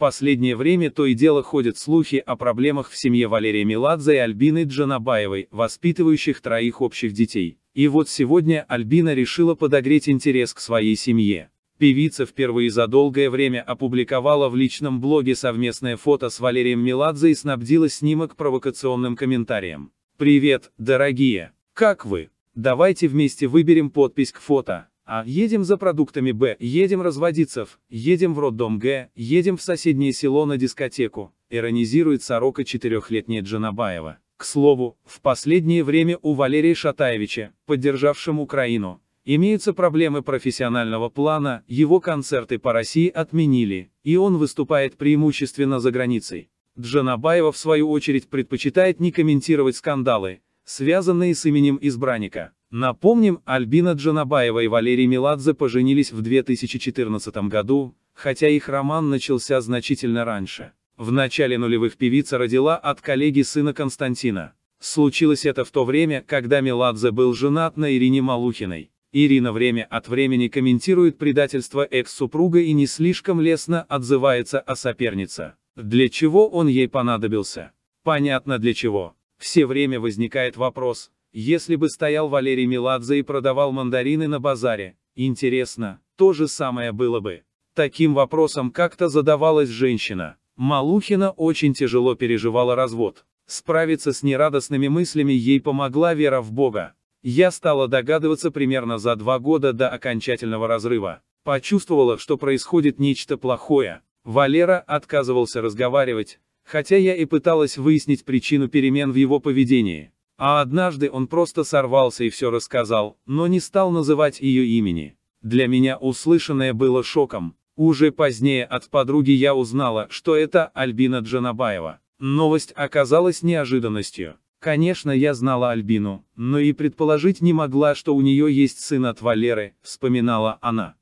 последнее время то и дело ходят слухи о проблемах в семье Валерия Меладзе и Альбины Джанабаевой, воспитывающих троих общих детей. И вот сегодня Альбина решила подогреть интерес к своей семье. Певица впервые за долгое время опубликовала в личном блоге совместное фото с Валерием Меладзе и снабдила снимок провокационным комментарием. «Привет, дорогие! Как вы? Давайте вместе выберем подпись к фото». А. Едем за продуктами Б. Едем разводиться в. Едем в роддом Г. Едем в соседнее село на дискотеку. Иронизирует сорока четырехлетняя Джанабаева. К слову, в последнее время у Валерия Шатаевича, поддержавшим Украину, имеются проблемы профессионального плана, его концерты по России отменили, и он выступает преимущественно за границей. Джанабаева в свою очередь предпочитает не комментировать скандалы, связанные с именем избранника. Напомним, Альбина Джанабаева и Валерий Меладзе поженились в 2014 году, хотя их роман начался значительно раньше. В начале нулевых певица родила от коллеги сына Константина. Случилось это в то время, когда Меладзе был женат на Ирине Малухиной. Ирина время от времени комментирует предательство экс-супруга и не слишком лестно отзывается о сопернице. Для чего он ей понадобился? Понятно для чего. Все время возникает вопрос, если бы стоял Валерий Меладзе и продавал мандарины на базаре, интересно, то же самое было бы. Таким вопросом как-то задавалась женщина. Малухина очень тяжело переживала развод. Справиться с нерадостными мыслями ей помогла вера в Бога. Я стала догадываться примерно за два года до окончательного разрыва. Почувствовала, что происходит нечто плохое. Валера отказывался разговаривать, хотя я и пыталась выяснить причину перемен в его поведении. А однажды он просто сорвался и все рассказал, но не стал называть ее имени. Для меня услышанное было шоком. Уже позднее от подруги я узнала, что это Альбина Джанабаева. Новость оказалась неожиданностью. Конечно, я знала Альбину, но и предположить не могла, что у нее есть сын от Валеры, вспоминала она.